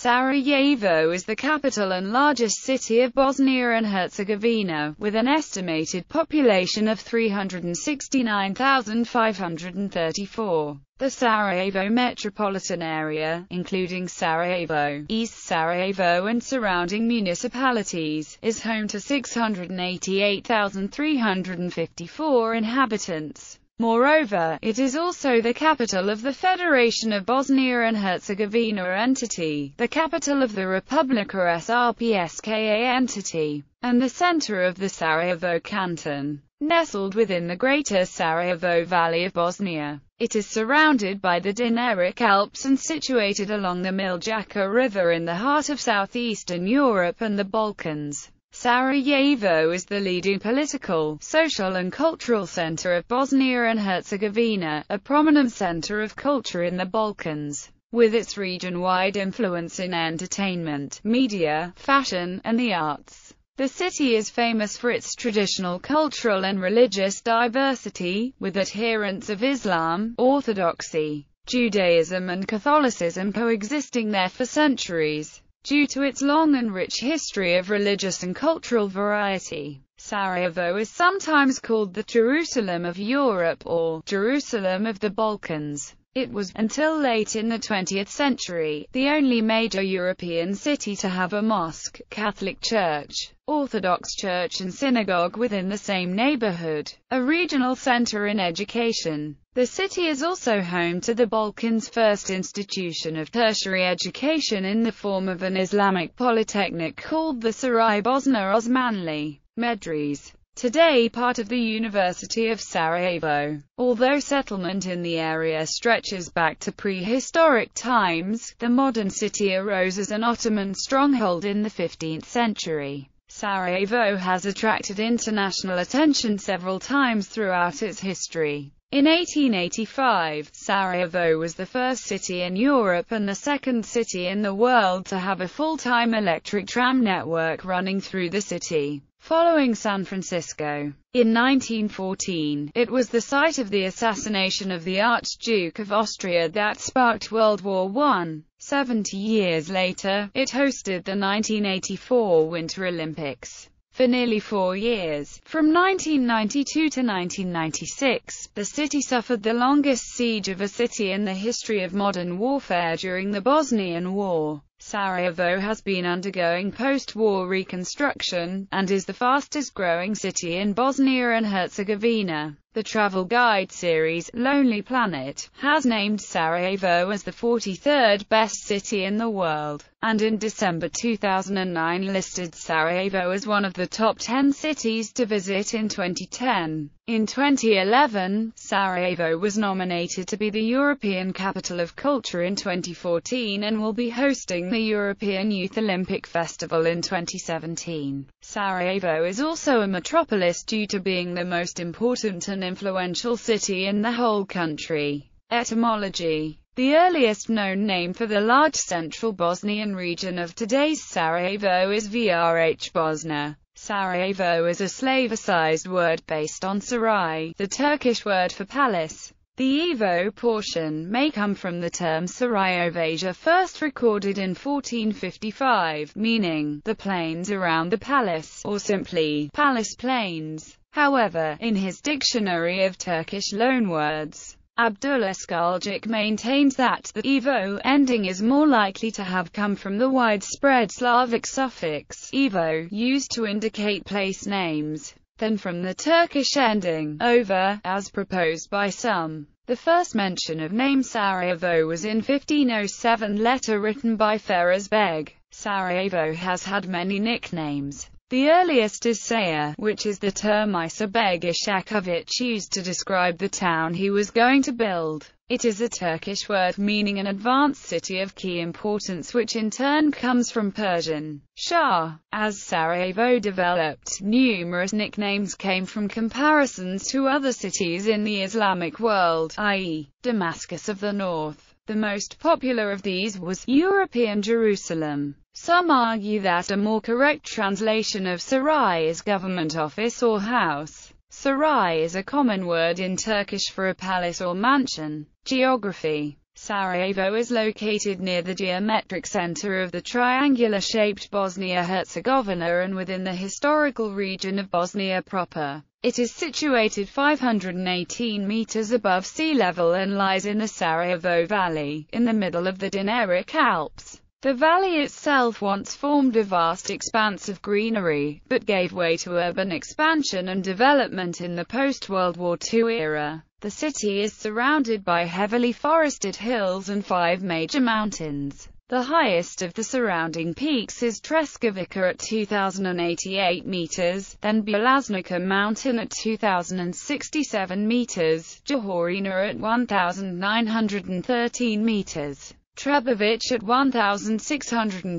Sarajevo is the capital and largest city of Bosnia and Herzegovina, with an estimated population of 369,534. The Sarajevo metropolitan area, including Sarajevo, East Sarajevo and surrounding municipalities, is home to 688,354 inhabitants. Moreover, it is also the capital of the Federation of Bosnia and Herzegovina entity, the capital of the Republika Srpska entity, and the center of the Sarajevo canton. Nestled within the Greater Sarajevo Valley of Bosnia, it is surrounded by the Dinaric Alps and situated along the Miljacka River in the heart of southeastern Europe and the Balkans. Sarajevo is the leading political, social and cultural center of Bosnia and Herzegovina, a prominent center of culture in the Balkans, with its region-wide influence in entertainment, media, fashion, and the arts. The city is famous for its traditional cultural and religious diversity, with adherents of Islam, Orthodoxy, Judaism and Catholicism coexisting there for centuries. Due to its long and rich history of religious and cultural variety, Sarajevo is sometimes called the Jerusalem of Europe or Jerusalem of the Balkans. It was, until late in the 20th century, the only major European city to have a mosque, Catholic Church, Orthodox church and synagogue within the same neighborhood, a regional center in education. The city is also home to the Balkans' first institution of tertiary education in the form of an Islamic polytechnic called the Sarai Bosna Osmanli, Medres today part of the University of Sarajevo. Although settlement in the area stretches back to prehistoric times, the modern city arose as an Ottoman stronghold in the 15th century. Sarajevo has attracted international attention several times throughout its history. In 1885, Sarajevo was the first city in Europe and the second city in the world to have a full-time electric tram network running through the city, following San Francisco. In 1914, it was the site of the assassination of the Archduke of Austria that sparked World War I. Seventy years later, it hosted the 1984 Winter Olympics. For nearly four years, from 1992 to 1996, the city suffered the longest siege of a city in the history of modern warfare during the Bosnian War. Sarajevo has been undergoing post-war reconstruction, and is the fastest growing city in Bosnia and Herzegovina. The travel guide series, Lonely Planet, has named Sarajevo as the 43rd best city in the world and in December 2009 listed Sarajevo as one of the top 10 cities to visit in 2010. In 2011, Sarajevo was nominated to be the European Capital of Culture in 2014 and will be hosting the European Youth Olympic Festival in 2017. Sarajevo is also a metropolis due to being the most important and influential city in the whole country. Etymology the earliest known name for the large central Bosnian region of today's Sarajevo is Vrh Bosna. Sarajevo is a Slavicized word based on saray, the Turkish word for palace. The Evo portion may come from the term Sarajevasia first recorded in 1455, meaning, the plains around the palace, or simply, palace plains. However, in his Dictionary of Turkish loanwords, Abdullah Skaljic maintains that the evo ending is more likely to have come from the widespread Slavic suffix evo used to indicate place names than from the Turkish ending over, as proposed by some. The first mention of name Sarajevo was in 1507 letter written by Feroz Beg. Sarajevo has had many nicknames. The earliest is Saya, which is the term Isabeg Ishakovich used to describe the town he was going to build. It is a Turkish word meaning an advanced city of key importance which in turn comes from Persian. Shah. As Sarajevo developed, numerous nicknames came from comparisons to other cities in the Islamic world, i.e., Damascus of the north. The most popular of these was European Jerusalem. Some argue that a more correct translation of saray is government office or house. Saray is a common word in Turkish for a palace or mansion. Geography Sarajevo is located near the geometric center of the triangular-shaped Bosnia-Herzegovina and within the historical region of Bosnia proper. It is situated 518 meters above sea level and lies in the Sarajevo Valley, in the middle of the Dinaric Alps. The valley itself once formed a vast expanse of greenery, but gave way to urban expansion and development in the post-World War II era. The city is surrounded by heavily forested hills and five major mountains. The highest of the surrounding peaks is Treskovica at 2,088 meters, then Belaznica Mountain at 2,067 meters, Johorina at 1,913 meters, Trebovich at 1,627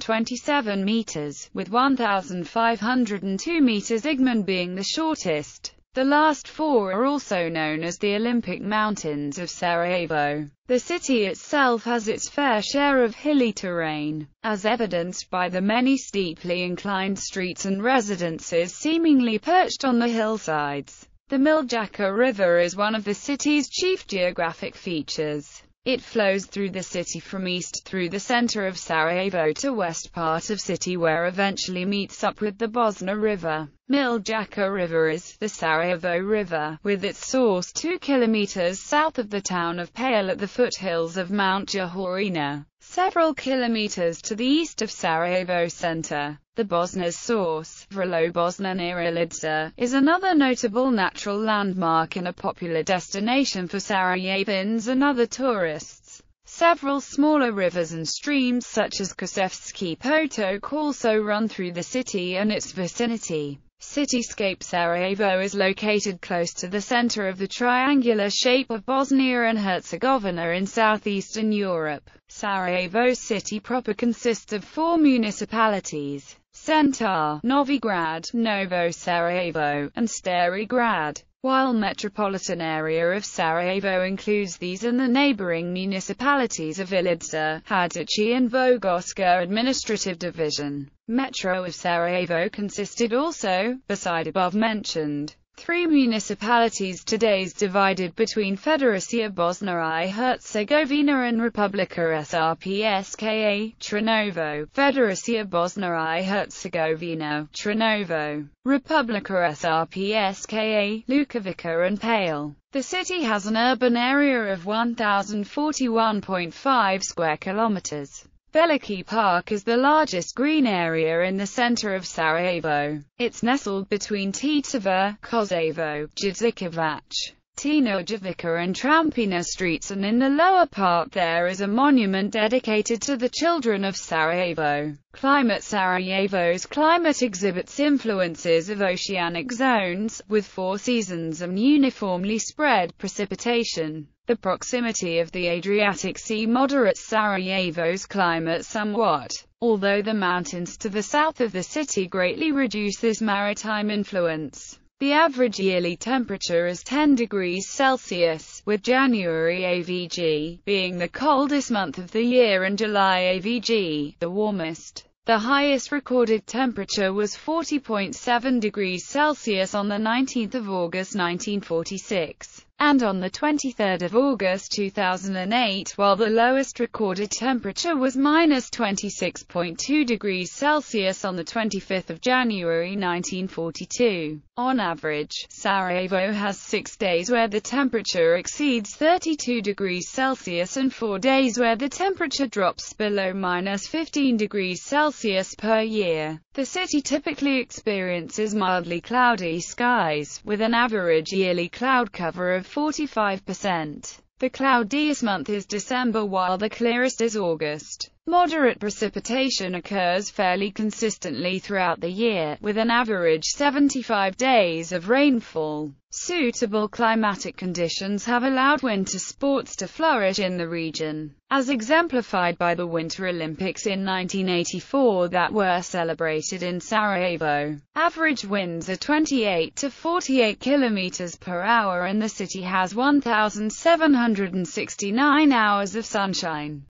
meters, with 1,502 meters Igman being the shortest. The last four are also known as the Olympic Mountains of Sarajevo. The city itself has its fair share of hilly terrain, as evidenced by the many steeply inclined streets and residences seemingly perched on the hillsides. The Miljacka River is one of the city's chief geographic features. It flows through the city from east through the center of Sarajevo to west part of city where eventually meets up with the Bosna River. Miljacka River is the Sarajevo River, with its source 2 kilometers south of the town of Pale at the foothills of Mount Jahorina, several kilometers to the east of Sarajevo center. The Bosnas source, Vrelo near Lidza, is another notable natural landmark and a popular destination for Sarajevans and other tourists. Several smaller rivers and streams such as Kosevsky potok also run through the city and its vicinity. Cityscape Sarajevo is located close to the center of the triangular shape of Bosnia and Herzegovina in southeastern Europe. Sarajevo city proper consists of four municipalities, Centar, Novigrad, Novo Sarajevo, and Stari Grad. While metropolitan area of Sarajevo includes these and the neighboring municipalities of Ilidza, Hadachi and Vogoska administrative division. Metro of Sarajevo consisted also, beside above-mentioned, three municipalities today's divided between Federacija Bosna i Herzegovina and Republika Srpska, Trnovo, Federacija Bosna i Herzegovina, Trnovo, Republika Srpska, Lukovica and Pale. The city has an urban area of 1,041.5 square kilometers. Veliki Park is the largest green area in the center of Sarajevo. It's nestled between Titova, Kozovo, Jadzikovac, Tinojevica and Trampina streets and in the lower part there is a monument dedicated to the children of Sarajevo. Climate Sarajevo's climate exhibits influences of oceanic zones, with four seasons and uniformly spread precipitation. The proximity of the Adriatic Sea moderates Sarajevo's climate somewhat, although the mountains to the south of the city greatly reduce this maritime influence. The average yearly temperature is 10 degrees Celsius, with January AVG being the coldest month of the year and July AVG the warmest. The highest recorded temperature was 40.7 degrees Celsius on the 19th of August 1946 and on 23 August 2008, while the lowest recorded temperature was minus 26.2 degrees Celsius on 25 January 1942. On average, Sarajevo has six days where the temperature exceeds 32 degrees Celsius and four days where the temperature drops below minus 15 degrees Celsius per year. The city typically experiences mildly cloudy skies, with an average yearly cloud cover of 45%. The cloudiest month is December while the clearest is August. Moderate precipitation occurs fairly consistently throughout the year, with an average 75 days of rainfall. Suitable climatic conditions have allowed winter sports to flourish in the region, as exemplified by the Winter Olympics in 1984 that were celebrated in Sarajevo. Average winds are 28 to 48 kilometers per hour and the city has 1,769 hours of sunshine.